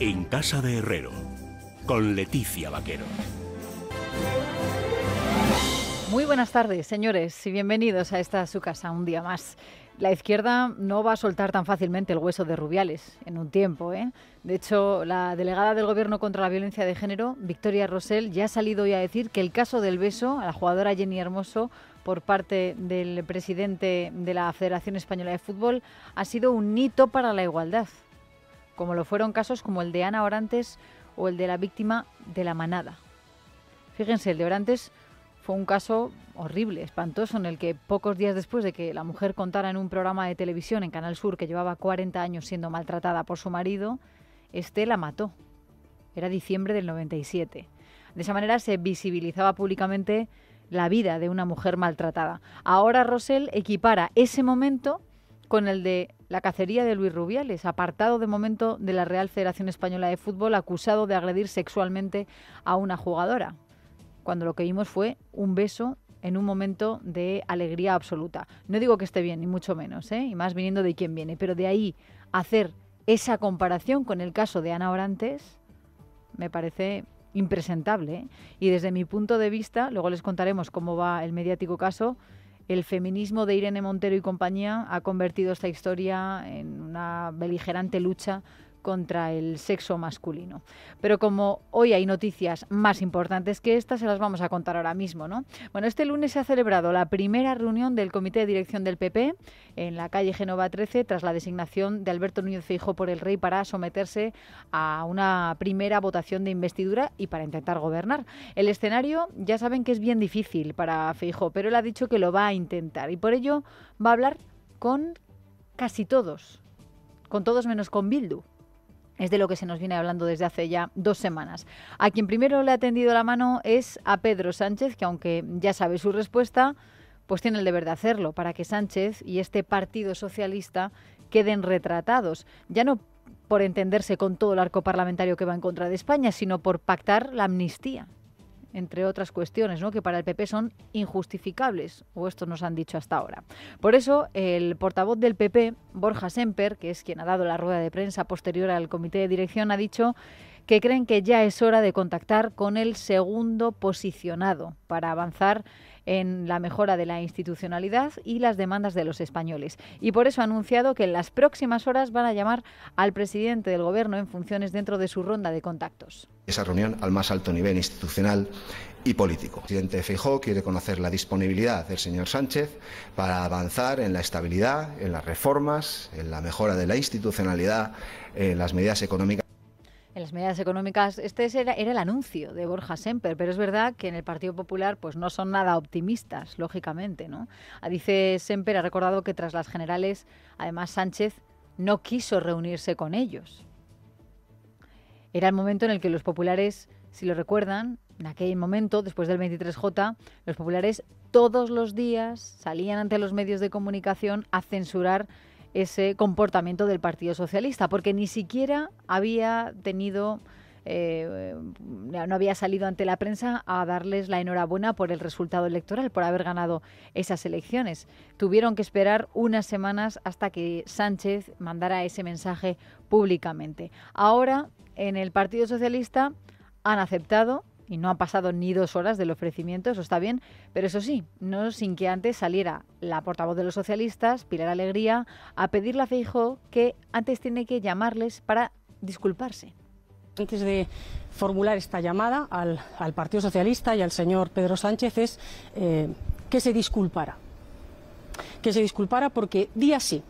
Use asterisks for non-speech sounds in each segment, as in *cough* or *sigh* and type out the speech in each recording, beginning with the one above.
En Casa de Herrero, con Leticia Vaquero. Muy buenas tardes, señores, y bienvenidos a esta su casa un día más. La izquierda no va a soltar tan fácilmente el hueso de Rubiales en un tiempo. ¿eh? De hecho, la delegada del Gobierno contra la Violencia de Género, Victoria Rosell, ya ha salido hoy a decir que el caso del beso a la jugadora Jenny Hermoso por parte del presidente de la Federación Española de Fútbol ha sido un hito para la igualdad como lo fueron casos como el de Ana Orantes o el de la víctima de la manada. Fíjense, el de Orantes fue un caso horrible, espantoso, en el que pocos días después de que la mujer contara en un programa de televisión en Canal Sur que llevaba 40 años siendo maltratada por su marido, este la mató. Era diciembre del 97. De esa manera se visibilizaba públicamente la vida de una mujer maltratada. Ahora Rosell equipara ese momento con el de la cacería de Luis Rubiales, apartado de momento de la Real Federación Española de Fútbol, acusado de agredir sexualmente a una jugadora, cuando lo que vimos fue un beso en un momento de alegría absoluta. No digo que esté bien, ni mucho menos, ¿eh? y más viniendo de quién viene, pero de ahí hacer esa comparación con el caso de Ana Orantes me parece impresentable. ¿eh? Y desde mi punto de vista, luego les contaremos cómo va el mediático caso, el feminismo de Irene Montero y compañía ha convertido esta historia en una beligerante lucha contra el sexo masculino. Pero como hoy hay noticias más importantes que estas, se las vamos a contar ahora mismo, ¿no? Bueno, este lunes se ha celebrado la primera reunión del Comité de Dirección del PP en la calle Genova 13 tras la designación de Alberto Núñez Feijóo por el rey para someterse a una primera votación de investidura y para intentar gobernar. El escenario ya saben que es bien difícil para Feijóo, pero él ha dicho que lo va a intentar y por ello va a hablar con casi todos, con todos menos con Bildu. Es de lo que se nos viene hablando desde hace ya dos semanas. A quien primero le ha tendido la mano es a Pedro Sánchez, que aunque ya sabe su respuesta, pues tiene el deber de hacerlo para que Sánchez y este Partido Socialista queden retratados. Ya no por entenderse con todo el arco parlamentario que va en contra de España, sino por pactar la amnistía entre otras cuestiones, ¿no? que para el PP son injustificables, o esto nos han dicho hasta ahora. Por eso, el portavoz del PP, Borja Semper, que es quien ha dado la rueda de prensa posterior al comité de dirección, ha dicho que creen que ya es hora de contactar con el segundo posicionado para avanzar en la mejora de la institucionalidad y las demandas de los españoles. Y por eso ha anunciado que en las próximas horas van a llamar al presidente del Gobierno en funciones dentro de su ronda de contactos. Esa reunión al más alto nivel institucional y político. El presidente Feijóo quiere conocer la disponibilidad del señor Sánchez para avanzar en la estabilidad, en las reformas, en la mejora de la institucionalidad, en las medidas económicas en las medidas económicas. Este era, el anuncio de Borja Semper, pero es verdad que en el Partido Popular pues no son nada optimistas, lógicamente. ¿no? Dice Semper, ha recordado que tras las generales, además Sánchez no quiso reunirse con ellos. Era el momento en el que los populares, si lo recuerdan, en aquel momento, después del 23J, los populares todos los días salían ante los medios de comunicación a censurar ese comportamiento del Partido Socialista, porque ni siquiera había tenido... Eh, no había salido ante la prensa a darles la enhorabuena por el resultado electoral, por haber ganado esas elecciones. Tuvieron que esperar unas semanas hasta que Sánchez mandara ese mensaje públicamente. Ahora, en el Partido Socialista han aceptado y no han pasado ni dos horas del ofrecimiento, eso está bien, pero eso sí, no sin que antes saliera la portavoz de los socialistas, Pilar Alegría, a pedirle a Feijó que antes tiene que llamarles para disculparse. Antes de formular esta llamada al, Partido Socialista y al señor Pedro Sánchez es eh, que se disculpara. Que se disculpara porque día sí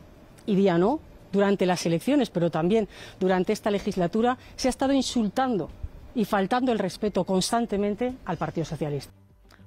y día no, durante las elecciones, pero también durante esta legislatura, se ha estado insultando y faltando el respeto constantemente al Partido Socialista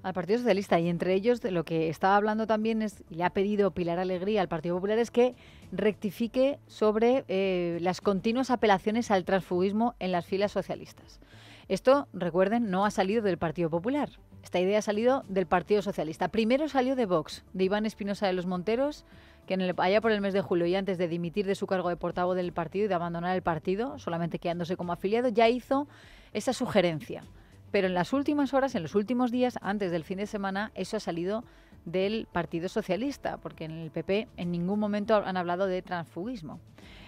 al Partido Socialista y entre ellos lo que estaba hablando también es, le ha pedido Pilar Alegría al Partido Popular es que rectifique sobre eh, las continuas apelaciones al transfugismo en las filas socialistas. Esto, recuerden, no ha salido del Partido Popular. Esta idea ha salido del Partido Socialista. Primero salió de Vox, de Iván Espinosa de los Monteros, que en allá por el mes de julio y antes de dimitir de su cargo de portavoz del partido y de abandonar el partido, solamente quedándose como afiliado, ya hizo esa sugerencia. Pero en las últimas horas, en los últimos días, antes del fin de semana, eso ha salido del Partido Socialista, porque en el PP en ningún momento han hablado de transfugismo.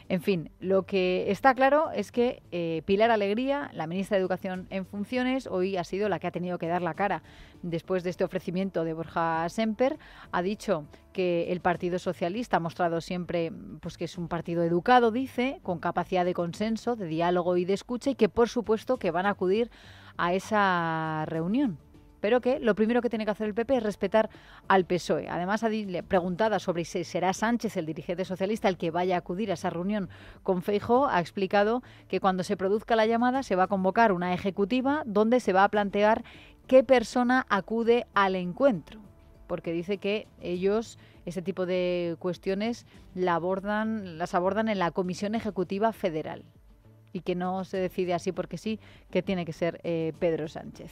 En fin, lo que está claro es que eh, Pilar Alegría, la ministra de Educación en funciones, hoy ha sido la que ha tenido que dar la cara después de este ofrecimiento de Borja Semper. Ha dicho que el Partido Socialista ha mostrado siempre pues, que es un partido educado, dice, con capacidad de consenso, de diálogo y de escucha, y que por supuesto que van a acudir a esa reunión pero que lo primero que tiene que hacer el PP es respetar al PSOE. Además, preguntada sobre si será Sánchez, el dirigente socialista, el que vaya a acudir a esa reunión con Feijo, ha explicado que cuando se produzca la llamada se va a convocar una ejecutiva donde se va a plantear qué persona acude al encuentro, porque dice que ellos ese tipo de cuestiones la abordan, las abordan en la Comisión Ejecutiva Federal y que no se decide así porque sí, que tiene que ser eh, Pedro Sánchez.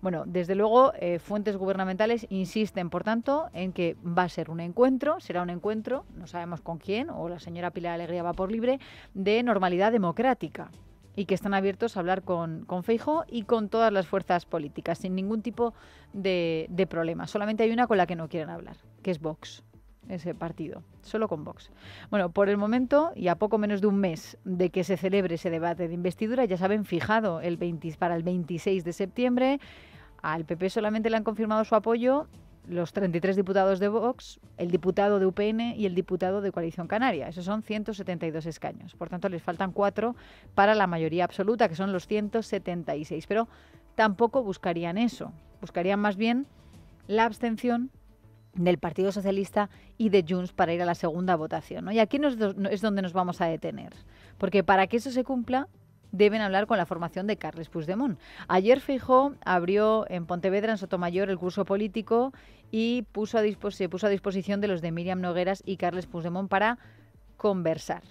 Bueno, desde luego, eh, fuentes gubernamentales insisten, por tanto, en que va a ser un encuentro, será un encuentro, no sabemos con quién, o la señora Pilar Alegría va por libre, de normalidad democrática y que están abiertos a hablar con, con Feijo y con todas las fuerzas políticas, sin ningún tipo de, de problema. Solamente hay una con la que no quieren hablar, que es Vox ese partido, solo con Vox. Bueno, por el momento y a poco menos de un mes de que se celebre ese debate de investidura, ya saben, fijado el 20, para el 26 de septiembre, al PP solamente le han confirmado su apoyo los 33 diputados de Vox, el diputado de UPN y el diputado de Coalición Canaria. Esos son 172 escaños. Por tanto, les faltan cuatro para la mayoría absoluta, que son los 176. Pero tampoco buscarían eso. Buscarían más bien la abstención del Partido Socialista y de Junts para ir a la segunda votación. Y aquí es donde nos vamos a detener, porque para que eso se cumpla deben hablar con la formación de Carles Puigdemont. Ayer Fijo abrió en Pontevedra, en Sotomayor, el curso político y puso a se puso a disposición de los de Miriam Nogueras y Carles Puigdemont para conversar.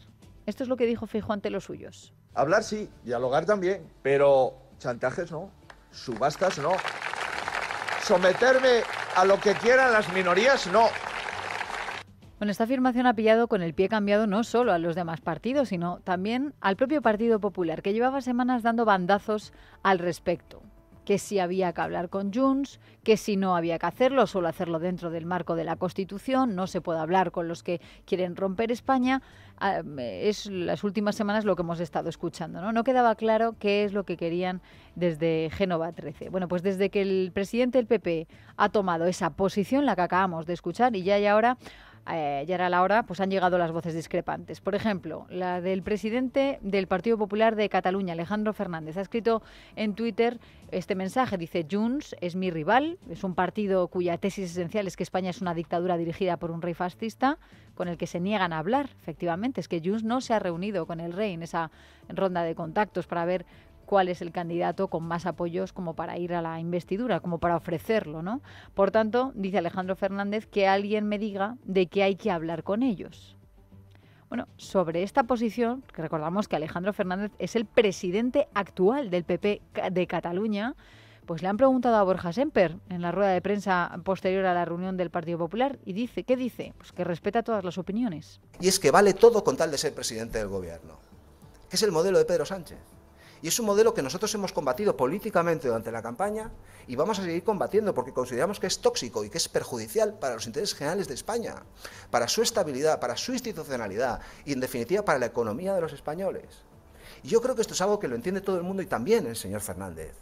Esto es lo que dijo Fijo ante los suyos. Hablar sí, dialogar también, pero chantajes no, subastas no someterme a lo que quieran las minorías, no. Bueno, esta afirmación ha pillado con el pie cambiado no solo a los demás partidos, sino también al propio Partido Popular, que llevaba semanas dando bandazos al respecto que si había que hablar con Junts, que si no había que hacerlo, solo hacerlo dentro del marco de la Constitución, no se puede hablar con los que quieren romper España. Ah, es las últimas semanas lo que hemos estado escuchando, ¿no? No quedaba claro qué es lo que querían desde Génova 13. Bueno, pues desde que el presidente del PP ha tomado esa posición, la que acabamos de escuchar, y ya y ahora eh, ya era la hora, pues han llegado las voces discrepantes. Por ejemplo, la del presidente del Partido Popular de Cataluña, Alejandro Fernández, ha escrito en Twitter este mensaje. Dice, Junts es mi rival, es un partido cuya tesis esencial es que España es una dictadura dirigida por un rey fascista, con el que se niegan a hablar, efectivamente. Es que Junts no se ha reunido con el rey en esa ronda de contactos para ver cuál es el candidato con más apoyos como para ir a la investidura, como para ofrecerlo, ¿no? Por tanto, dice Alejandro Fernández que alguien me diga de qué hay que hablar con ellos. Bueno, sobre esta posición, recordamos que Alejandro Fernández es el presidente actual del PP de Cataluña, pues le han preguntado a Borja Semper en la rueda de prensa posterior a la reunión del Partido Popular y dice, ¿qué dice? Pues que respeta todas las opiniones. Y es que vale todo con tal de ser presidente del gobierno, que es el modelo de Pedro Sánchez. Y es un modelo que nosotros hemos combatido políticamente durante la campaña y vamos a seguir combatiendo porque consideramos que es tóxico y que es perjudicial para los intereses generales de España, para su estabilidad, para su institucionalidad y, en definitiva, para la economía de los españoles. Y yo creo que esto es algo que lo entiende todo el mundo y también el señor Fernández.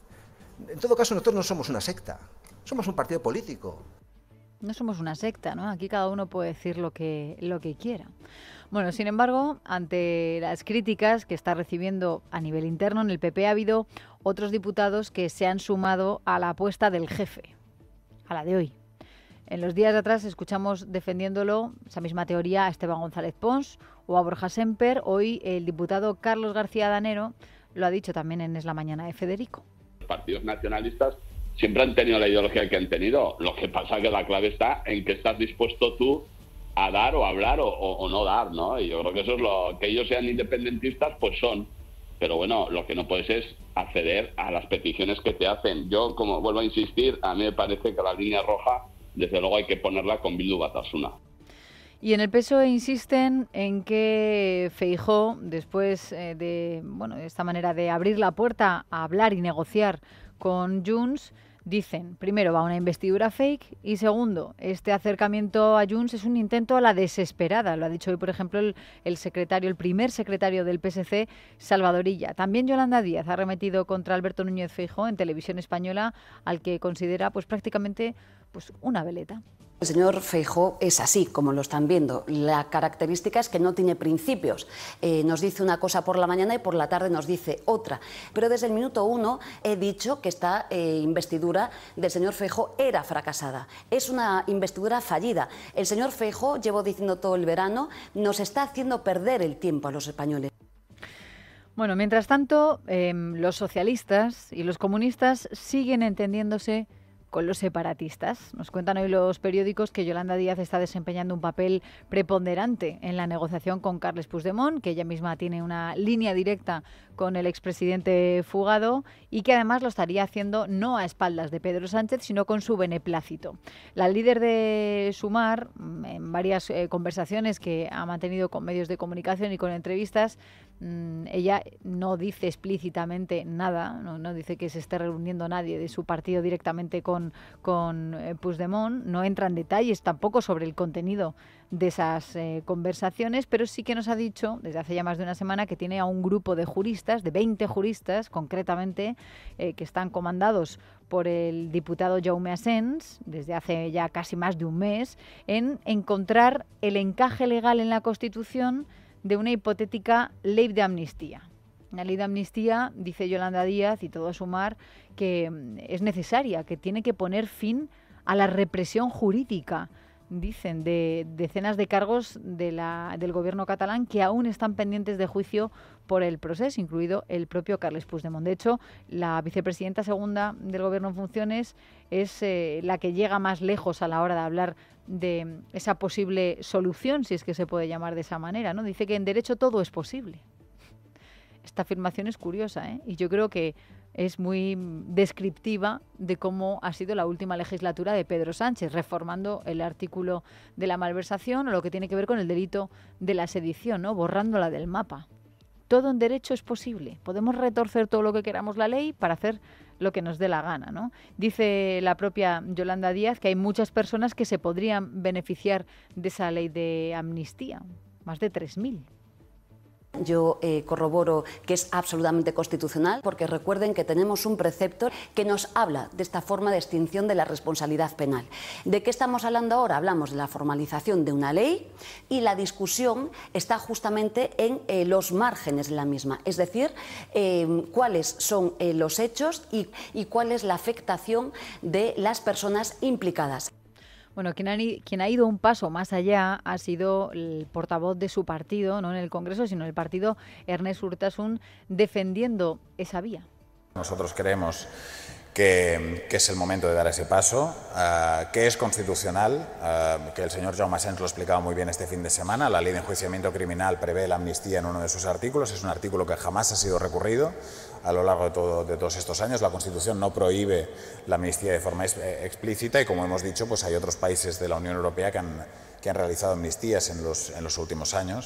En todo caso, nosotros no somos una secta, somos un partido político. No somos una secta, ¿no? Aquí cada uno puede decir lo que, lo que quiera. Bueno, sin embargo, ante las críticas que está recibiendo a nivel interno en el PP ha habido otros diputados que se han sumado a la apuesta del jefe, a la de hoy. En los días de atrás escuchamos defendiéndolo esa misma teoría a Esteban González Pons o a Borja Semper. Hoy el diputado Carlos García Danero lo ha dicho también en Es la Mañana de Federico. Los partidos nacionalistas siempre han tenido la ideología que han tenido. Lo que pasa es que la clave está en que estás dispuesto tú a dar o hablar o, no dar, ¿no? Y yo creo que eso es lo que ellos sean independentistas, pues son. Pero bueno, lo que no puedes es acceder a las peticiones que te hacen. Yo, como vuelvo a insistir, a mí me parece que la línea roja, desde luego, hay que ponerla con Bildu Batasuna. Y en el PSOE insisten en que Feijó, después eh, de bueno, de esta manera de abrir la puerta a hablar y negociar con Junts, Dicen, primero, va una investidura fake y segundo, este acercamiento a Junts es un intento a la desesperada. Lo ha dicho hoy, por ejemplo, el, secretario, el primer secretario del PSC, Salvadorilla. También Yolanda Díaz ha arremetido contra Alberto Núñez Feijóo en televisión española, al que considera pues prácticamente pues una veleta. El señor Feijó es así, como lo están viendo. La característica es que no tiene principios. Eh, nos dice una cosa por la mañana y por la tarde nos dice otra. Pero desde el minuto uno he dicho que esta eh, investidura del señor Feijó era fracasada. Es una investidura fallida. El señor Feijó, llevo diciendo todo el verano, nos está haciendo perder el tiempo a los españoles. Bueno, mientras tanto, em, los socialistas y los comunistas siguen entendiéndose con los separatistas. Nos cuentan hoy los periódicos que Yolanda Díaz está desempeñando un papel preponderante en la negociación con Carles Puigdemont, que ella misma tiene una línea directa con el expresidente Fugado y que además lo estaría haciendo no a espaldas de Pedro Sánchez, sino con su beneplácito. La líder de Sumar, en varias eh, conversaciones que ha mantenido con medios de comunicación y con entrevistas, Mm, ella no dice explícitamente nada, no, dice que se esté reuniendo nadie de su partido directamente con, con eh, Puigdemont, no entra en detalles tampoco sobre el contenido de esas eh, conversaciones, pero sí que nos ha dicho desde hace ya más de una semana que tiene a un grupo de juristas, de 20 juristas concretamente, eh, que están comandados por el diputado Jaume Asens desde hace ya casi más de un mes en encontrar el encaje legal en la Constitución de una hipotética ley de amnistía. La ley de amnistía, dice Yolanda Díaz y todo a sumar, que mm, es necesaria, que tiene que poner fin a la represión jurídica, dicen, de decenas de cargos del gobierno catalán que aún están pendientes de juicio por el proceso, incluido el propio Carles Puigdemont. De hecho, la vicepresidenta segunda del gobierno en funciones es eh, la que llega más lejos a la hora de hablar de mm, esa posible solución, si es que se puede llamar de esa manera, ¿no? Dice que en derecho todo es posible. Esta afirmación es curiosa, ¿eh? Y yo creo que es muy mm, descriptiva de cómo ha sido la última legislatura de Pedro Sánchez, reformando el artículo de la malversación o lo que tiene que ver con el delito de la sedición, ¿no? Borrándola del mapa todo en derecho es posible. Podemos retorcer todo lo que queramos la ley para hacer lo que nos dé la gana, ¿no? Dice la propia Yolanda Díaz que hay muchas personas que se podrían beneficiar de esa ley de amnistía, más de 3000. Yo eh, corroboro que es absolutamente constitucional porque recuerden que tenemos un precepto que nos habla de esta forma de extinción de la responsabilidad penal. ¿De qué estamos hablando ahora? Hablamos de la formalización de una ley y la discusión está justamente en eh, los márgenes de la misma, es decir, em, cuáles son eh, los hechos y cuál es la afectación de las personas implicadas. Bueno, quien ha, ido un paso más allá ha sido el portavoz de su partido, no en el Congreso, sino en el partido Ernest Urtasun, defendiendo esa vía. Nosotros creemos que, es el momento de dar ese paso, ah, que es constitucional, ah, que el señor Jaume Asens lo explicaba muy bien este fin de semana. La ley de enjuiciamiento criminal prevé la amnistía en uno de sus artículos, es un artículo que jamás ha sido recurrido a lo largo de, todos estos años. La Constitución no prohíbe la amnistía de forma eh, explícita y, como hemos dicho, pues hay otros países de la Unión Europea que han, realizado amnistías en los, en los últimos años.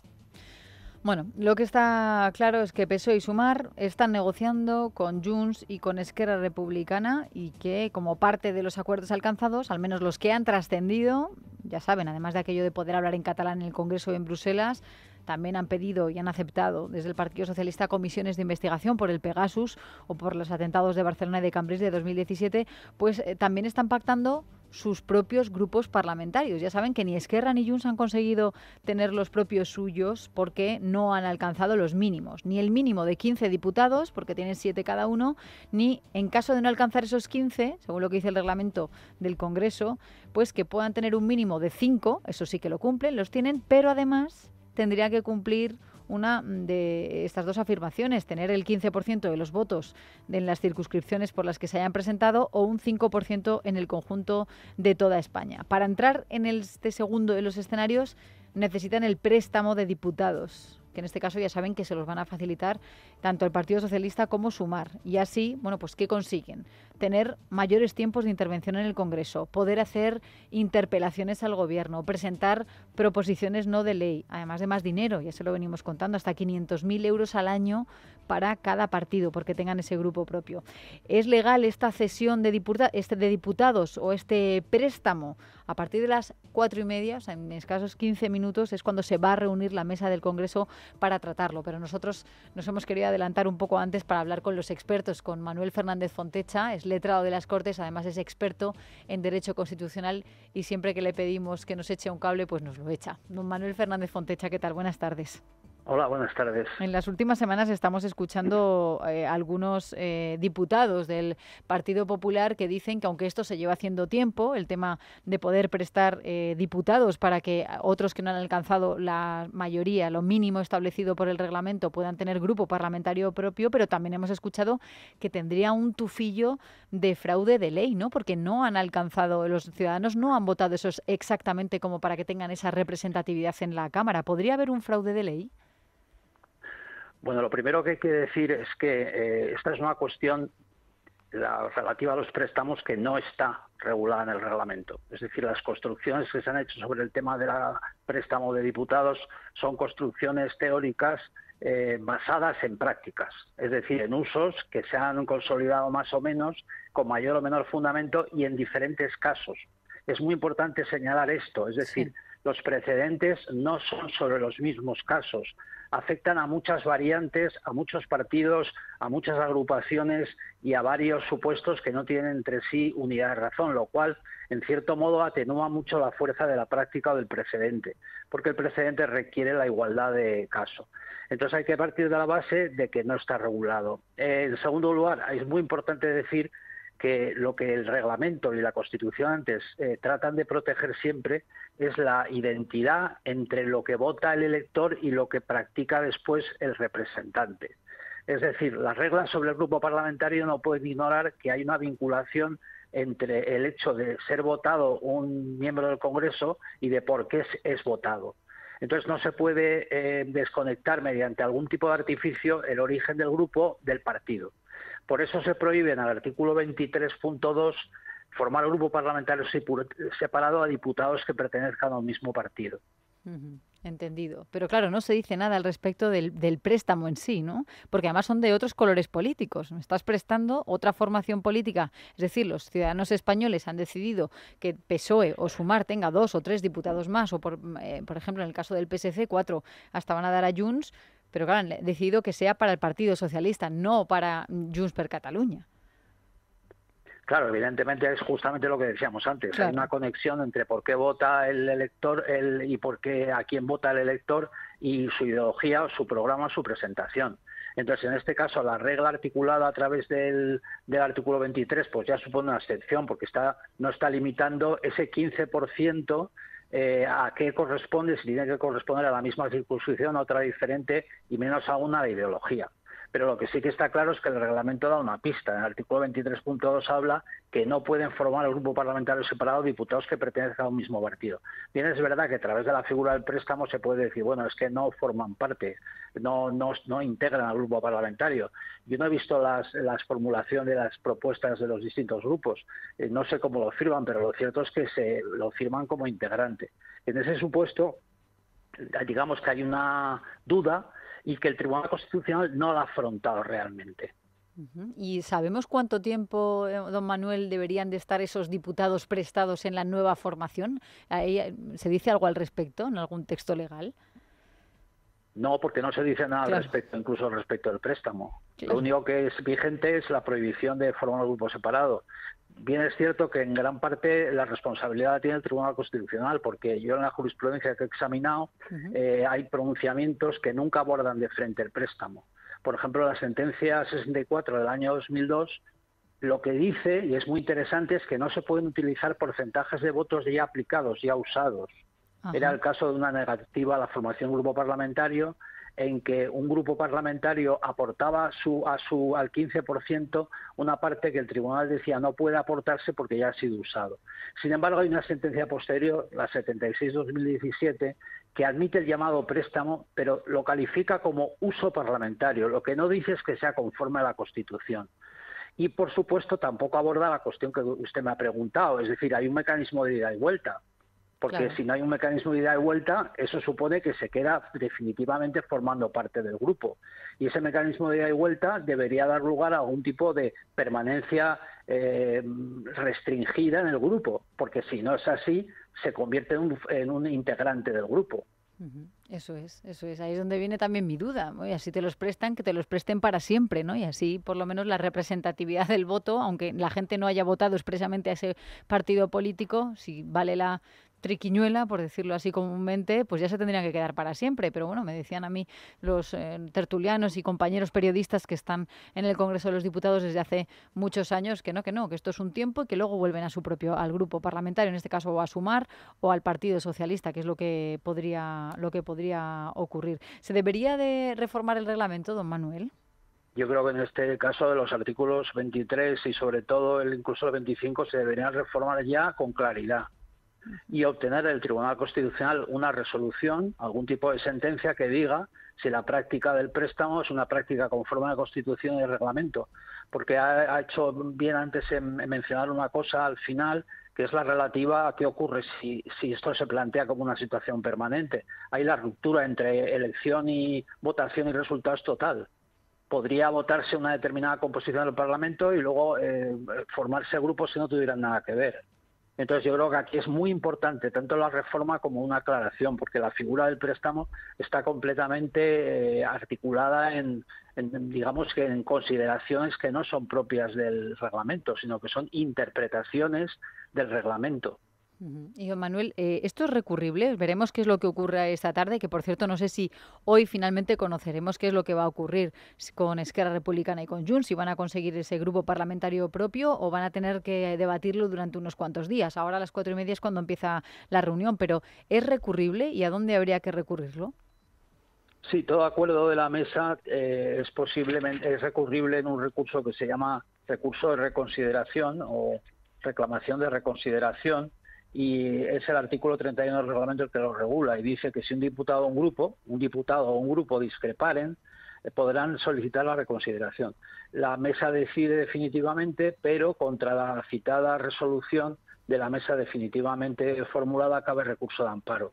Bueno, lo que está claro es que PSOE y Sumar están negociando con Junts y con Esquerra Republicana y que como parte de los acuerdos alcanzados, al menos los que han trascendido, ya saben, además de aquello de poder hablar en catalán en el Congreso en Bruselas, también han pedido y han aceptado desde el Partido Socialista comisiones de investigación por el Pegasus o por los atentados de Barcelona y de Cambrils de 2017, pues eh, también están pactando sus propios grupos parlamentarios. Ya saben que ni Esquerra ni Junts han conseguido tener los propios suyos porque no han alcanzado los mínimos. Ni el mínimo de 15 diputados, porque tienen 7 cada uno, ni en caso de no alcanzar esos 15, según lo que dice el reglamento del Congreso, pues que puedan tener un mínimo de 5, eso sí que lo cumplen, los tienen, pero además tendría que cumplir una de estas dos afirmaciones, tener el 15% de los votos en las circunscripciones por las que se hayan presentado o un 5% en el conjunto de toda España. Para entrar en este segundo de los escenarios necesitan el préstamo de diputados que en este caso ya saben que se los van a facilitar tanto el Partido Socialista como Sumar. Y así, bueno, pues ¿qué consiguen? Tener mayores tiempos de intervención en el Congreso, poder hacer interpelaciones al Gobierno, presentar proposiciones no de ley, además de más dinero, ya se lo venimos contando, hasta 500.000 euros al año para cada partido, porque tengan ese grupo propio. ¿Es legal esta cesión de, este de diputados o este préstamo a partir de las cuatro y media, en escasos quince minutos, es cuando se va a reunir la mesa del Congreso para tratarlo. Pero nosotros nos hemos querido adelantar un poco antes para hablar con los expertos, con Manuel Fernández Fontecha, es letrado de las Cortes, además es experto en Derecho Constitucional y siempre que le pedimos que nos eche un cable, pues nos lo echa. Don Manuel Fernández Fontecha, ¿qué tal? Buenas tardes. Hola, buenas tardes. En las últimas semanas estamos escuchando eh, algunos eh, diputados del Partido Popular que dicen que aunque esto se lleva haciendo tiempo, el tema de poder prestar eh, diputados para que otros que no han alcanzado la mayoría, lo mínimo establecido por el reglamento, puedan tener grupo parlamentario propio, pero también hemos escuchado que tendría un tufillo de fraude de ley, ¿no? Porque no han alcanzado, los ciudadanos no han votado esos exactamente como para que tengan esa representatividad en la Cámara. ¿Podría haber un fraude de ley? Bueno, lo primero que hay que decir es que eh, esta es una cuestión relativa a los préstamos que no está regulada en el reglamento. Es decir, las construcciones que se han hecho sobre el tema del préstamo de diputados son construcciones teóricas eh, basadas en prácticas, es decir, en usos que se han consolidado más o menos con mayor o menor fundamento y en diferentes casos. Es muy importante señalar esto, es decir, los precedentes no son sobre los mismos casos afectan a muchas variantes, a muchos partidos, a muchas agrupaciones y a varios supuestos que no tienen entre sí unidad de razón, lo cual, en cierto modo, atenúa mucho la fuerza de la práctica o del precedente, porque el precedente requiere la igualdad de caso. Entonces hay que partir de la base de que no está regulado. Eh, en segundo lugar, es muy importante decir que lo que el reglamento y la Constitución antes eh, tratan de proteger siempre es la identidad entre lo que vota el elector y lo que practica después el representante. Es decir, las reglas sobre el grupo parlamentario no pueden ignorar que hay una vinculación entre el hecho de ser votado un miembro del Congreso y de por qué es, votado. Entonces no se puede eh, desconectar mediante algún tipo de artificio el origen del grupo del partido. Por eso se prohíbe en el artículo 23.2 formar grupo parlamentario separado a diputados que pertenezcan al mismo partido. Entendido. Pero claro, no se dice nada al respecto del, préstamo en sí, ¿no? Porque además son de otros colores políticos. Estás prestando otra formación política. Es decir, los ciudadanos españoles han decidido que PSOE o Sumar tenga dos o tres diputados más, o por, eh, por ejemplo en el caso del PSC, cuatro, hasta van a dar a Junts. Pero claro, han decidido que sea para el Partido Socialista, no para Junts per Cataluña. Claro, evidentemente es justamente lo que decíamos antes. Hay una conexión entre por qué vota el elector y por qué a quién vota el elector y su ideología, su programa, su presentación. Entonces, en este caso, la regla articulada a través del, del artículo 23, pues ya supone una excepción porque está no está limitando ese 15% eh, a qué corresponde, si tiene que corresponder a la misma circunscripción, a otra diferente y menos a una de ideología pero lo que sí que está claro es que el reglamento da una pista. En el artículo 23.2 habla que no pueden formar el grupo parlamentario separado diputados que pertenezcan a un mismo partido. Bien, es verdad que a través de la figura del préstamo se puede decir, bueno, es que no forman parte, no, no, no integran al grupo parlamentario. Yo no he visto las, las formulaciones de las propuestas de los distintos grupos. Eh, no sé cómo lo firman, pero lo cierto es que se lo firman como integrante. En ese supuesto, digamos que hay una duda y que el Tribunal Constitucional no la ha afrontado realmente. ¿Y sabemos cuánto tiempo, eh, don Manuel, deberían de estar esos diputados prestados en la nueva formación? Eh, ¿Se dice algo al respecto en algún texto legal? No, porque no se dice nada al respecto, incluso al respecto del préstamo. Lo único que es vigente es la prohibición de formar grupos separados bien es cierto que en gran parte la responsabilidad la tiene el Tribunal Constitucional, porque yo en la jurisprudencia que he examinado eh, hay pronunciamientos que nunca abordan de frente el préstamo. Por ejemplo, la sentencia 64 del año 2002 lo que dice, y es muy interesante, es que no se pueden utilizar porcentajes de votos ya aplicados, ya usados. Era el caso de una negativa a la formación de grupo parlamentario en que un grupo parlamentario aportaba su, a su, al 15% una parte que el tribunal decía no puede aportarse porque ya ha sido usado. Sin embargo, hay una sentencia posterior, la 76-2017, que admite el llamado préstamo, pero lo califica como uso parlamentario, lo que no dice es que sea conforme a la Constitución. Y, por supuesto, tampoco aborda la cuestión que usted me ha preguntado, es decir, hay un mecanismo de ida y vuelta porque si no hay un mecanismo de ida y vuelta, eso supone que se queda definitivamente formando parte del grupo. Y ese mecanismo de ida y vuelta debería dar lugar a algún tipo de permanencia eh, restringida en el grupo, porque si no es así, se convierte en un, integrante del grupo. Eso es, eso es. Ahí es donde viene también mi duda. y así te los prestan, que te los presten para siempre, ¿no? Y así, por lo menos, la representatividad del voto, aunque la gente no haya votado expresamente a ese partido político, si vale la triquiñuela, por decirlo así comúnmente, pues ya se tendrían que quedar para siempre. Pero bueno, me decían a mí los eh, tertulianos y compañeros periodistas que están en el Congreso de los Diputados desde hace muchos años que no, que no, que esto es un tiempo y que luego vuelven a su propio, al grupo parlamentario, en este caso o a Sumar o al Partido Socialista, que es lo que podría, lo que podría ocurrir. ¿Se debería de reformar el reglamento, don Manuel? Yo creo que en este caso de los artículos 23 y sobre todo el incluso el 25 se deberían reformar ya con claridad y obtener del Tribunal Constitucional una resolución, algún tipo de sentencia que diga si la práctica del préstamo es una práctica conforme a la Constitución y el reglamento. Porque ha, hecho bien antes en, mencionar una cosa al final, que es la relativa a qué ocurre si, esto se plantea como una situación permanente. Hay la ruptura entre elección y votación y resultados total podría votarse una determinada composición del Parlamento y luego eh, formarse grupos si no tuvieran nada que ver. Entonces yo creo que aquí es muy importante tanto la reforma como una aclaración, porque la figura del préstamo está completamente eh, articulada en, digamos que en consideraciones que no son propias del reglamento, sino que son interpretaciones del reglamento. Y Manuel, eh, esto es recurrible. Veremos qué es lo que ocurre esta tarde, que por cierto no sé si hoy finalmente conoceremos qué es lo que va a ocurrir con Esquerra Republicana y con Junts, si van a conseguir ese grupo parlamentario propio o van a tener que debatirlo durante unos cuantos días. Ahora a las cuatro y media es cuando empieza la reunión, pero ¿es recurrible y a dónde habría que recurrirlo? Sí, todo acuerdo de la mesa eh, es posiblemente es recurrible en un recurso que se llama recurso de reconsideración o reclamación de reconsideración y es el artículo 31 del reglamento el que lo regula y dice que si un diputado o un grupo, un diputado o un grupo discreparen, eh, podrán solicitar la reconsideración. La mesa decide definitivamente, pero contra la citada resolución de la mesa definitivamente formulada cabe recurso de amparo.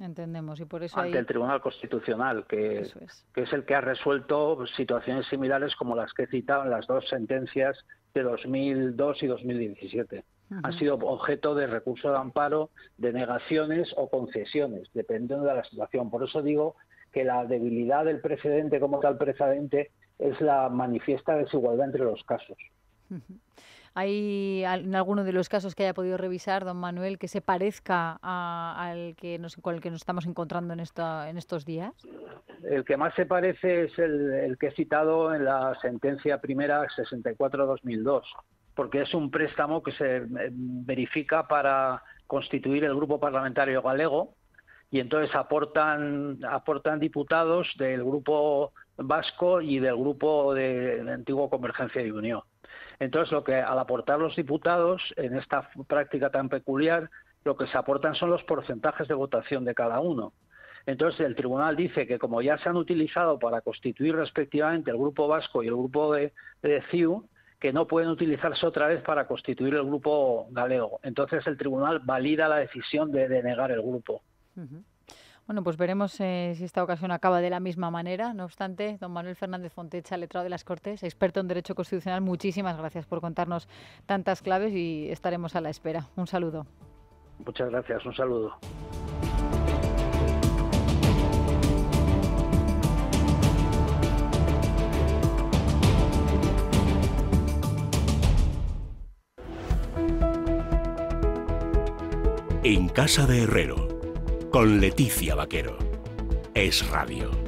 Entendemos y por eso ante el Tribunal Constitucional que es. que es el que ha resuelto situaciones similares como las que en las dos sentencias de 2002 y 2017 ha sido objeto de recurso de amparo, de negaciones o concesiones, dependiendo de la situación. Por eso digo que la debilidad del precedente como tal precedente es la manifiesta desigualdad entre los casos. ¿Hay en alguno de los casos que haya podido revisar, don Manuel, que se parezca al que nos, con el que nos estamos encontrando en, en estos días? El que más se parece es el que he citado en la sentencia primera 64-2002, porque es un préstamo que se eh, verifica para constituir el grupo parlamentario galego y entonces aportan, aportan diputados del grupo vasco y del grupo de, antiguo Convergencia y Unión. Entonces, lo que al aportar los diputados en esta práctica tan peculiar, lo que se aportan son los porcentajes de votación de cada uno. Entonces, el tribunal dice que como ya se han utilizado para constituir respectivamente el grupo vasco y el grupo de, de CIU, que no pueden utilizarse otra vez para constituir el grupo galego. Entonces el tribunal valida la decisión de denegar el grupo. Bueno, pues veremos eh, si esta ocasión acaba de la misma manera. No obstante, don Manuel Fernández Fontecha, letrado de las Cortes, experto en Derecho Constitucional, muchísimas gracias por contarnos tantas claves y estaremos a la espera. Un saludo. Muchas gracias, un saludo. En Casa de Herrero, con Leticia Vaquero. Es Radio.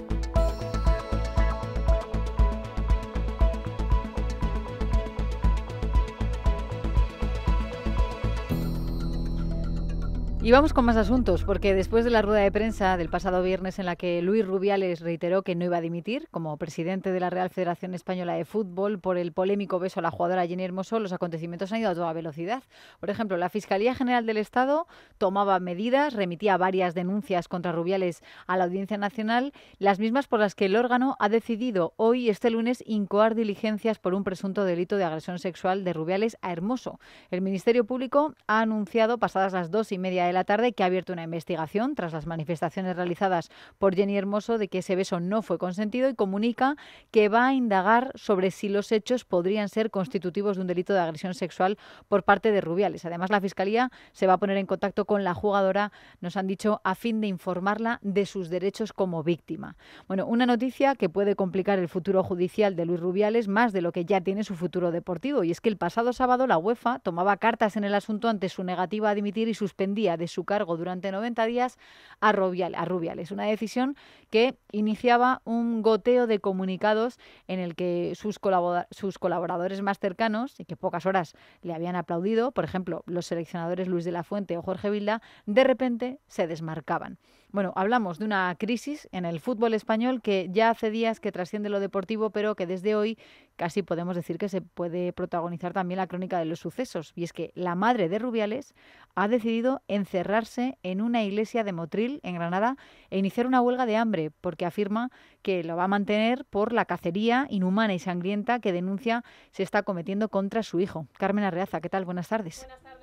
Y vamos con más asuntos, porque después de la rueda de prensa del pasado viernes en la que Luis Rubiales reiteró que no iba a dimitir como presidente de la Real Federación Española de Fútbol por el polémico beso a la jugadora Jenny Hermoso, los acontecimientos han ido a toda velocidad. Por ejemplo, la Fiscalía General del Estado tomaba medidas, remitía varias denuncias contra Rubiales a la Audiencia Nacional, las mismas por las que el órgano ha decidido hoy, este lunes, incoar diligencias por un presunto delito de agresión sexual de Rubiales a Hermoso. El Ministerio Público ha anunciado, pasadas las dos y media de la tarde que ha abierto una investigación tras las manifestaciones realizadas por Jenny Hermoso de que ese beso no fue consentido y comunica que va a indagar sobre si los hechos podrían ser constitutivos de un delito de agresión sexual por parte de Rubiales. Además, la Fiscalía se va a poner en contacto con la jugadora, nos han dicho, a fin de informarla de sus derechos como víctima. Bueno, una noticia que puede complicar el futuro judicial de Luis Rubiales más de lo que ya tiene su futuro deportivo, y es que el pasado sábado la UEFA tomaba cartas en el asunto ante su negativa a dimitir y suspendía de su cargo durante 90 días a, Rubiales. Una decisión que iniciaba un goteo de comunicados en el que sus, colaboradores más cercanos, y que pocas horas le habían aplaudido, por ejemplo, los seleccionadores Luis de la Fuente o Jorge Vilda, de repente se desmarcaban. Bueno, hablamos de una crisis en el fútbol español que ya hace días que trasciende lo deportivo, pero que desde hoy casi podemos decir que se puede protagonizar también la crónica de los sucesos. Y es que la madre de Rubiales ha decidido encerrarse en una iglesia de Motril, en Granada, e iniciar una huelga de hambre, porque afirma que lo va a mantener por la cacería inhumana y sangrienta que denuncia se está cometiendo contra su hijo. Carmen Arreaza, ¿qué tal? Buenas tardes. Buenas tardes.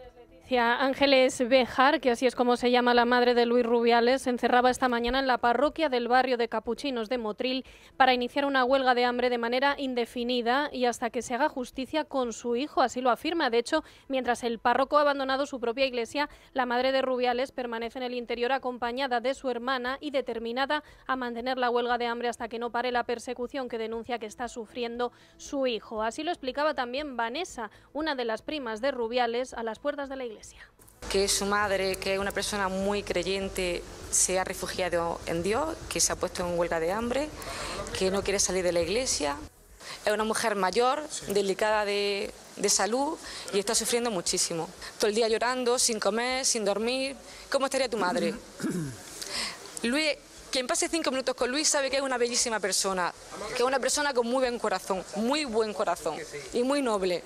Ángeles Bejar, que así es como se llama la madre de Luis Rubiales, se encerraba esta mañana en la parroquia del barrio de Capuchinos de Motril para iniciar una huelga de hambre de manera indefinida y hasta que se haga justicia con su hijo, así lo afirma. De hecho, mientras el párroco ha abandonado su propia iglesia, la madre de Rubiales permanece en el interior acompañada de su hermana y determinada a mantener la huelga de hambre hasta que no pare la persecución que denuncia que está sufriendo su hijo. Así lo explicaba también Vanessa, una de las primas de Rubiales, a las puertas de la iglesia. Que su madre, que es una persona muy creyente, se ha refugiado en Dios, que se ha puesto en huelga de hambre, que no quiere salir de la iglesia. Es una mujer mayor, delicada de, de salud y está sufriendo muchísimo. Todo el día llorando, sin comer, sin dormir. ¿Cómo estaría tu madre? *clears throat* Luis, quien pase cinco minutos con Luis sabe que es una bellísima persona, que es una persona con muy buen corazón, muy buen corazón y muy noble.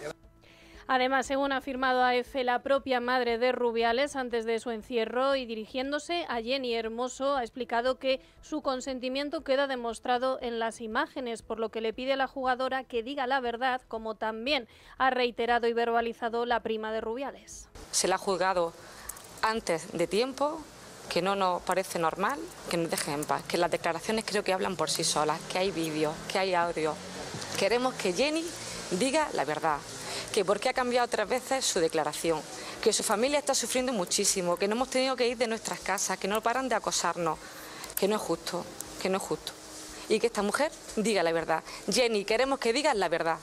Además, según ha afirmado AF la propia madre de Rubiales antes de su encierro y dirigiéndose a Jenny Hermoso, ha explicado que su consentimiento queda demostrado en las imágenes, por lo que le pide a la jugadora que diga la verdad, como también ha reiterado y verbalizado la prima de Rubiales. Se la ha juzgado antes de tiempo, que no nos parece normal, que nos dejen en paz, que las declaraciones creo que hablan por sí solas, que hay vídeos, que hay audio. Queremos que Jenny diga la verdad, que por qué ha cambiado tres veces su declaración, que su familia está sufriendo muchísimo, que no hemos tenido que ir de nuestras casas, que no paran de acosarnos, que no es justo, que no es justo. Y que esta mujer diga la verdad. Jenny, queremos que digas la verdad.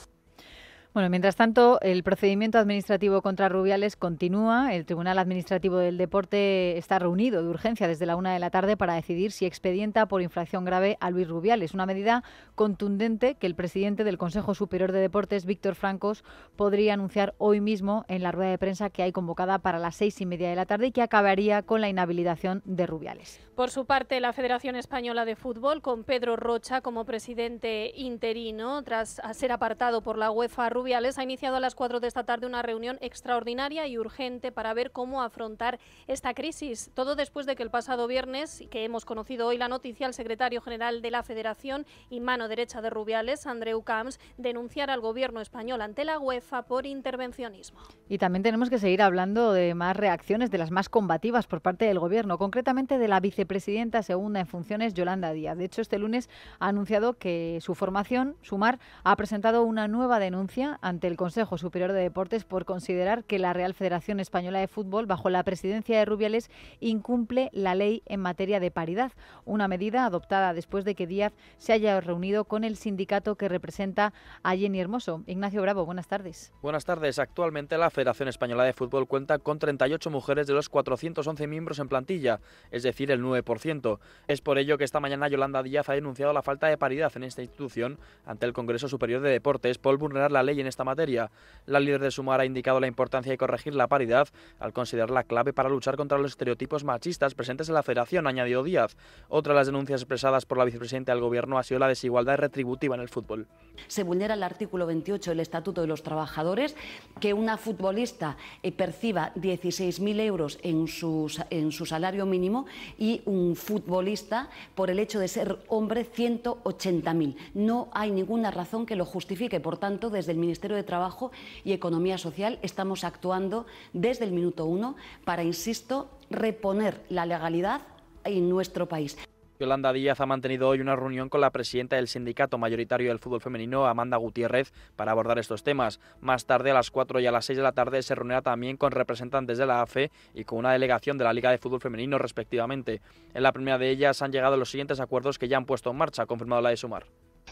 Bueno, mientras tanto, el procedimiento administrativo contra Rubiales continúa. El Tribunal Administrativo del Deporte está reunido de urgencia desde la una de la tarde para decidir si expedienta por infracción grave a Luis Rubiales, una medida contundente que el presidente del Consejo Superior de Deportes, Víctor Francos, podría anunciar hoy mismo en la rueda de prensa que hay convocada para las seis y media de la tarde y que acabaría con la inhabilitación de Rubiales. Por su parte, la Federación Española de Fútbol, con Pedro Rocha como presidente interino, tras ser apartado por la UEFA, Rubiales Rubiales ha iniciado a las 4 de esta tarde una reunión extraordinaria y urgente para ver cómo afrontar esta crisis. Todo después de que el pasado viernes, que hemos conocido hoy la noticia, el secretario general de la Federación y mano derecha de Rubiales, Andreu Camps, denunciara al gobierno español ante la UEFA por intervencionismo. Y también tenemos que seguir hablando de más reacciones, de las más combativas por parte del gobierno, concretamente de la vicepresidenta segunda en funciones, Yolanda Díaz. De hecho, este lunes ha anunciado que su formación, Sumar, ha presentado una nueva denuncia ante el Consejo Superior de Deportes por considerar que la Real Federación Española de Fútbol, bajo la presidencia de Rubiales, incumple la ley en materia de paridad, una medida adoptada después de que Díaz se haya reunido con el sindicato que representa a Jenny Hermoso. Ignacio Bravo, buenas tardes. Buenas tardes. Actualmente la Federación Española de Fútbol cuenta con 38 mujeres de los 411 miembros en plantilla, es decir, el 9%. Es por ello que esta mañana Yolanda Díaz ha denunciado la falta de paridad en esta institución ante el Congreso Superior de Deportes por vulnerar la ley en esta materia. La líder de Sumar ha indicado la importancia de corregir la paridad al considerarla clave para luchar contra los estereotipos machistas presentes en la federación, añadió Díaz. Otra de las denuncias expresadas por la vicepresidenta del Gobierno ha sido la desigualdad retributiva en el fútbol. Se vulnera el artículo 28 del Estatuto de los Trabajadores que una futbolista eh, perciba 16.000 euros en su, en su salario mínimo y un futbolista, por el hecho de ser hombre, 180.000. No hay ninguna razón que lo justifique. Por tanto, desde el Ministerio de Trabajo y Economía Social estamos actuando desde el minuto uno para, insisto, reponer la legalidad en nuestro país. Yolanda Díaz ha mantenido hoy una reunión con la presidenta del sindicato mayoritario del fútbol femenino, Amanda Gutiérrez, para abordar estos temas. Más tarde, a las 4 y a las 6 de la tarde, se reunirá también con representantes de la AFE y con una delegación de la Liga de Fútbol Femenino, respectivamente. En la primera de ellas han llegado los siguientes acuerdos que ya han puesto en marcha, confirmado la de Sumar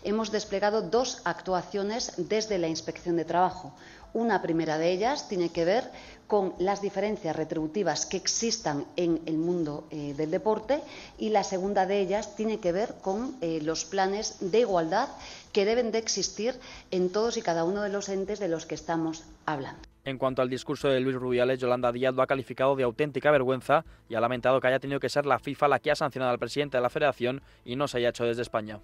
hemos desplegado dos actuaciones desde la Inspección de Trabajo. Una primera de ellas tiene que ver con las diferencias retributivas que existan en el mundo eh, del deporte y la segunda de ellas tiene que ver con eh, los planes de igualdad que deben de existir en todos y cada uno de los entes de los que estamos hablando. En cuanto al discurso de Luis Rubiales, Yolanda Díaz lo ha calificado de auténtica vergüenza y ha lamentado que haya tenido que ser la FIFA la que ha sancionado al presidente de la federación y no se haya hecho desde España.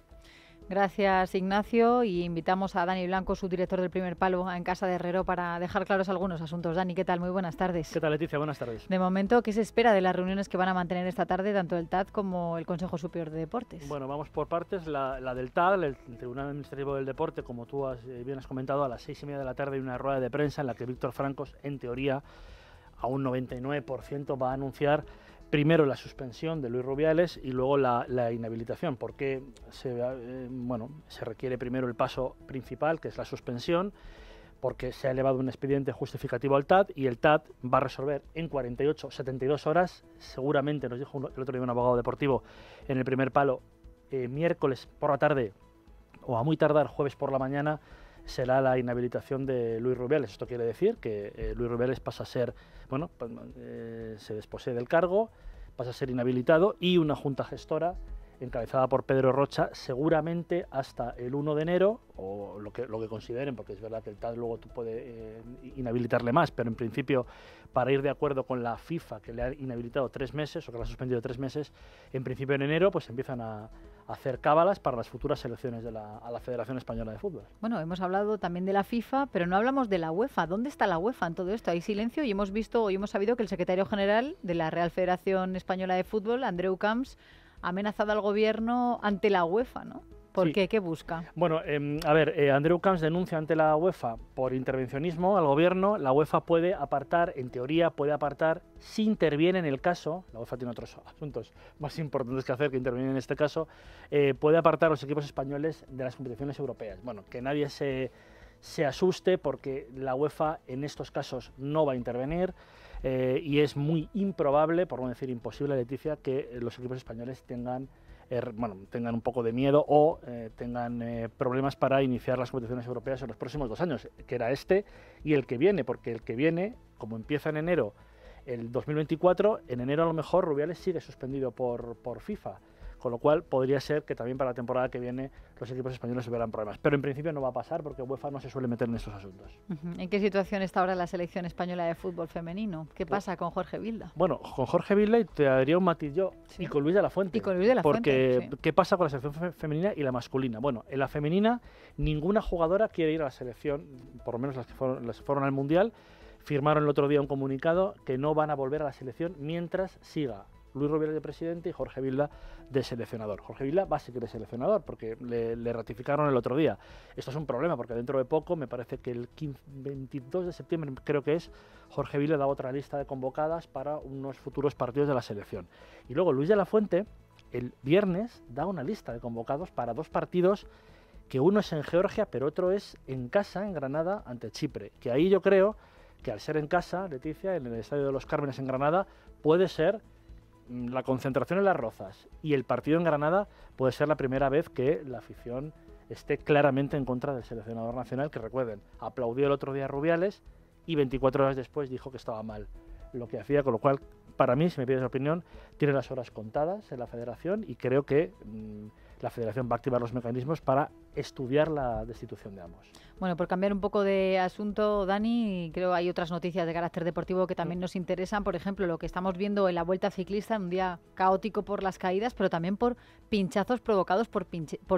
Gracias, Ignacio. Y invitamos a Dani Blanco, su director del primer palo, en Casa de Herrero para dejar claros algunos asuntos. Dani, ¿qué tal? Muy buenas tardes. ¿Qué tal, Leticia? Buenas tardes. De momento, ¿qué se espera de las reuniones que van a mantener esta tarde tanto el TAD como el Consejo Superior de Deportes? Bueno, vamos por partes. La, del TAD, el Tribunal Administrativo del Deporte, como tú has, eh, bien has comentado, a las seis y media de la tarde hay una rueda de prensa en la que Víctor Francos, en teoría, a un 99% va a anunciar primero la suspensión de Luis Rubiales y luego la, inhabilitación, porque se, eh, bueno, se requiere primero el paso principal, que es la suspensión, porque se ha elevado un expediente justificativo al TAT y el TAT va a resolver en 48, 72 horas, seguramente, nos dijo el otro día un abogado deportivo en el primer palo, eh, miércoles por la tarde o a muy tardar jueves por la mañana, será la inhabilitación de Luis Rubiales. Esto quiere decir que eh, Luis Rubiales pasa a ser, bueno, eh, se desposee del cargo, pasa a ser inhabilitado y una junta gestora encabezada por Pedro Rocha, seguramente hasta el 1 de enero, o lo que, lo que consideren, porque es verdad que el tal luego tú puedes eh, inhabilitarle más, pero en principio para ir de acuerdo con la FIFA, que le ha inhabilitado tres meses o que la ha suspendido tres meses, en principio en enero pues empiezan a, hacer cábalas para las futuras selecciones de la, a la Federación Española de Fútbol. Bueno, hemos hablado también de la FIFA, pero no hablamos de la UEFA. ¿Dónde está la UEFA en todo esto? Hay silencio y hemos visto y hemos sabido que el secretario general de la Real Federación Española de Fútbol, Andreu Camps, ha amenazado al gobierno ante la UEFA, ¿no? ¿Por qué? ¿Qué busca? Bueno, em, a ver, eh, Andrew Andreu Camps denuncia ante la UEFA por intervencionismo al gobierno. La UEFA puede apartar, en teoría puede apartar, si interviene en el caso, la UEFA tiene otros asuntos más importantes que hacer que intervenir en este caso, eh, puede apartar a los equipos españoles de las competiciones europeas. Bueno, que nadie se, se asuste porque la UEFA en estos casos no va a intervenir. Eh, y es muy improbable, por no decir imposible, Leticia, que los equipos españoles tengan Er, tengan un poco de miedo o eh, tengan eh, problemas para iniciar las competiciones europeas en los próximos dos años, que era este y el que viene, porque el que viene, como empieza en enero el 2024, en enero a lo mejor Rubiales sigue suspendido por FIFA. Con lo cual podría ser que también para la temporada que viene los equipos españoles verán problemas. Pero en principio no va a pasar porque UEFA no se suele meter en estos asuntos. ¿En qué situación está ahora la selección española de fútbol femenino? ¿Qué pues pasa con Jorge Vilda? Bueno, con Jorge Vilda y te daría un matiz y con Luis de la Fuente. Y con Luis de la porque, Fuente, ¿qué pasa con la selección femenina y la masculina? Bueno, en la femenina ninguna jugadora quiere ir a la selección, por lo menos las fueron, las que fueron al Mundial firmaron el otro día un comunicado que no van a volver a la selección mientras siga Luis Rovira de presidente y Jorge Vilda de seleccionador. Jorge Vilda va a seguir de seleccionador porque le, ratificaron el otro día. Esto es un problema porque dentro de poco, me parece que el 22 de septiembre creo que es, Jorge Vilda da otra lista de convocadas para unos futuros partidos de la selección. Y luego Luis de la Fuente el viernes da una lista de convocados para dos partidos que uno es en Georgia, pero otro es en casa, en Granada, ante Chipre. Que ahí yo creo que al ser en casa, Leticia, en el Estadio de los Cármenes en Granada, puede ser la concentración en las Rozas y el partido en Granada puede ser la primera vez que la afición esté claramente en contra del seleccionador nacional, que recuerden, aplaudió el otro día a Rubiales y 24 horas después dijo que estaba mal lo que hacía, con lo cual, para mí, si me pides la opinión, tiene las horas contadas en la federación y creo que mm, la federación va a activar los mecanismos para estudiar la destitución de ambos. Bueno, por cambiar un poco de asunto, Dani, creo que hay otras noticias de carácter deportivo que también nos interesan. Por ejemplo, lo que estamos viendo en la Vuelta Ciclista, un día caótico por las caídas, pero también por pinchazos provocados por,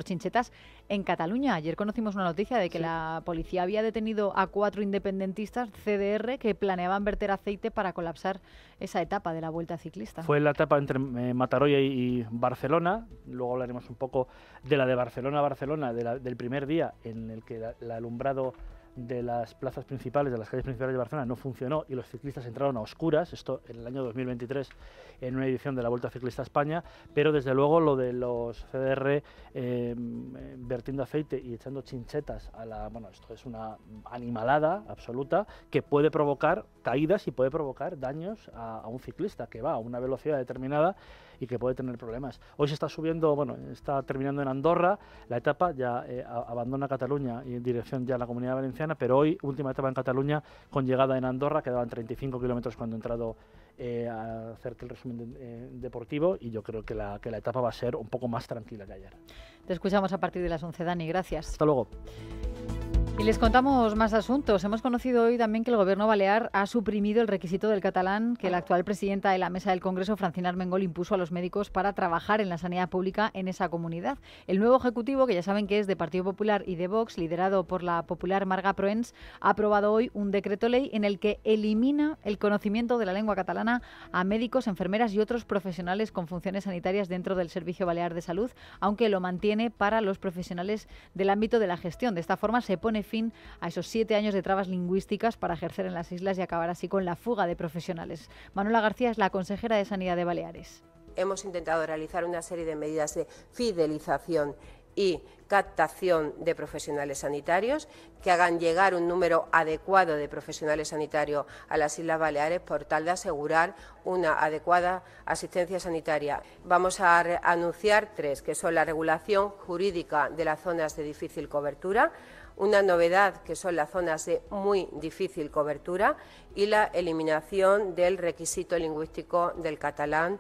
chinchetas en Cataluña. Ayer conocimos una noticia de que la policía había detenido a cuatro independentistas CDR que planeaban verter aceite para colapsar esa etapa de la Vuelta Ciclista. Fue la etapa entre eh, Mataroya y Barcelona. Luego hablaremos un poco de la de Barcelona a Barcelona, de del primer día en el que el alumbrado de las plazas principales, de las calles principales de Barcelona, no funcionó y los ciclistas entraron a oscuras, esto en el año 2023 en una edición de la Vuelta Ciclista España, pero desde luego lo de los CDR em, vertiendo aceite y echando chinchetas a la... Bueno, esto es una animalada absoluta que puede provocar caídas y puede provocar daños a un ciclista que va a una velocidad determinada y que puede tener problemas. Hoy se está subiendo, bueno, está terminando en Andorra la etapa, ya eh, abandona Cataluña y en dirección ya a la Comunidad Valenciana, pero hoy última etapa en Cataluña con llegada en Andorra, quedaban 35 kilómetros cuando he entrado eh, a hacer el resumen eh, deportivo y yo creo que la, que la etapa va a ser un poco más tranquila que ayer. Te escuchamos a partir de las 11, Dani, gracias. Hasta luego. Y les contamos más asuntos. Hemos conocido hoy también que el gobierno balear ha suprimido el requisito del catalán que la actual presidenta de la mesa del Congreso, Francina Armengol, impuso a los médicos para trabajar en la sanidad pública en esa comunidad. El nuevo ejecutivo, que ya saben que es de Partido Popular y de Vox, liderado por la popular Marga Proens, ha aprobado hoy un decreto ley en el que elimina el conocimiento de la lengua catalana a médicos, enfermeras y otros profesionales con funciones sanitarias dentro del Servicio Balear de Salud, aunque lo mantiene para los profesionales del ámbito de la gestión. De esta forma se pone fin a esos siete años de trabas lingüísticas para ejercer en las islas y acabar así con la fuga de profesionales. Manuela García es la consejera de Sanidad de Baleares. Hemos intentado realizar una serie de medidas de fidelización y captación de profesionales sanitarios, que hagan llegar un número adecuado de profesionales sanitarios a las Islas Baleares por tal de asegurar una adecuada asistencia sanitaria. Vamos a anunciar tres, que son la regulación jurídica de las zonas de difícil cobertura, una novedad que son las zonas de muy difícil cobertura y la eliminación del requisito lingüístico del catalán.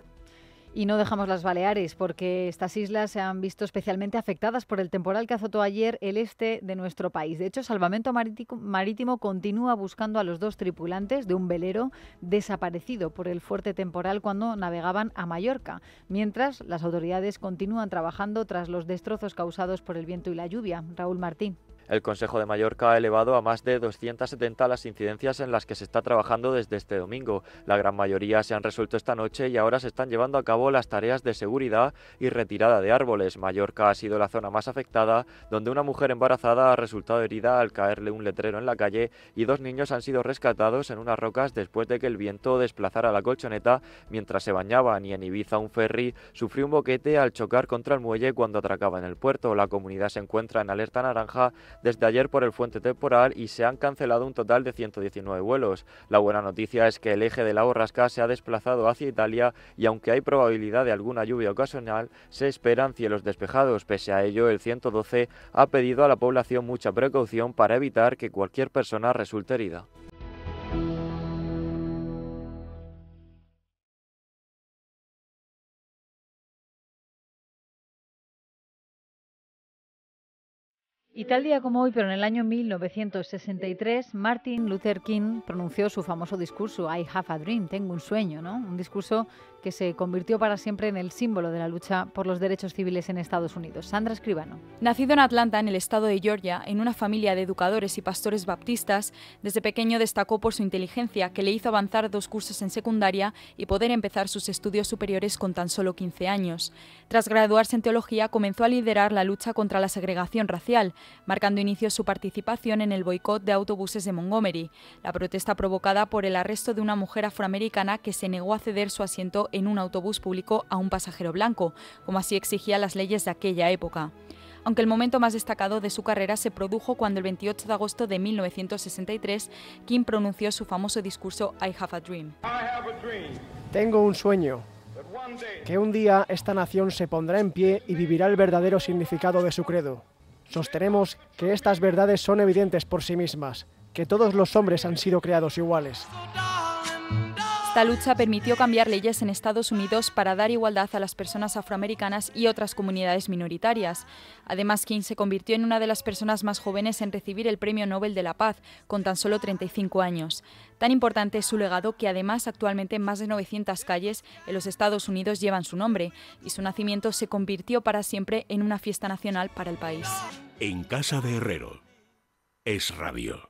Y no dejamos las Baleares, porque estas islas se han visto especialmente afectadas por el temporal que azotó ayer el este de nuestro país. De hecho, Salvamento Marítimo continúa buscando a los dos tripulantes de un velero desaparecido por el fuerte temporal cuando navegaban a Mallorca, mientras las autoridades continúan trabajando tras los destrozos causados por el viento y la lluvia. Raúl Martín. El Consejo de Mallorca ha elevado a más de 270 las incidencias en las que se está trabajando desde este domingo. La gran mayoría se han resuelto esta noche y ahora se están llevando a cabo las tareas de seguridad y retirada de árboles. Mallorca ha sido la zona más afectada, donde una mujer embarazada ha resultado herida al caerle un letrero en la calle y dos niños han sido rescatados en unas rocas después de que el viento desplazara la colchoneta mientras se bañaban y en Ibiza un ferry sufrió un boquete al chocar contra el muelle cuando atracaba en el puerto. La comunidad se encuentra en alerta naranja desde ayer por el fuente temporal y se han cancelado un total de 119 vuelos. La buena noticia es que el eje de la borrasca se ha desplazado hacia Italia y aunque hay probabilidad de alguna lluvia ocasional, se esperan cielos despejados. Pese a ello, el 112 ha pedido a la población mucha precaución para evitar que cualquier persona resulte herida. Y tal día como hoy, pero en el año 1963, Martin Luther King pronunció su famoso discurso I Have a Dream, tengo un sueño, ¿no? Un discurso que se convirtió para siempre en el símbolo de la lucha por los derechos civiles en Estados Unidos. Sandra Escribano. Nacido en Atlanta, en el estado de Georgia, en una familia de educadores y pastores baptistas, desde pequeño destacó por su inteligencia que le hizo avanzar dos cursos en secundaria y poder empezar sus estudios superiores con tan solo 15 años. Tras graduarse en teología, comenzó a liderar la lucha contra la segregación racial, marcando inicio su participación en el boicot de autobuses de Montgomery, la protesta provocada por el arresto de una mujer afroamericana que se negó a ceder su asiento en un autobús público a un pasajero blanco, como así exigían las leyes de aquella época aunque el momento más destacado de su carrera se produjo cuando el 28 de agosto de 1963 Kim pronunció su famoso discurso I Have a Dream. Tengo un sueño, que un día esta nación se pondrá en pie y vivirá el verdadero significado de su credo. Sostenemos que estas verdades son evidentes por sí mismas, que todos los hombres han sido creados iguales. Esta lucha permitió cambiar leyes en Estados Unidos para dar igualdad a las personas afroamericanas y otras comunidades minoritarias. Además, King se convirtió en una de las personas más jóvenes en recibir el Premio Nobel de la Paz, con tan solo 35 años. Tan importante es su legado que además actualmente más de 900 calles en los Estados Unidos llevan su nombre, y su nacimiento se convirtió para siempre en una fiesta nacional para el país. En casa de Herrero, es radio.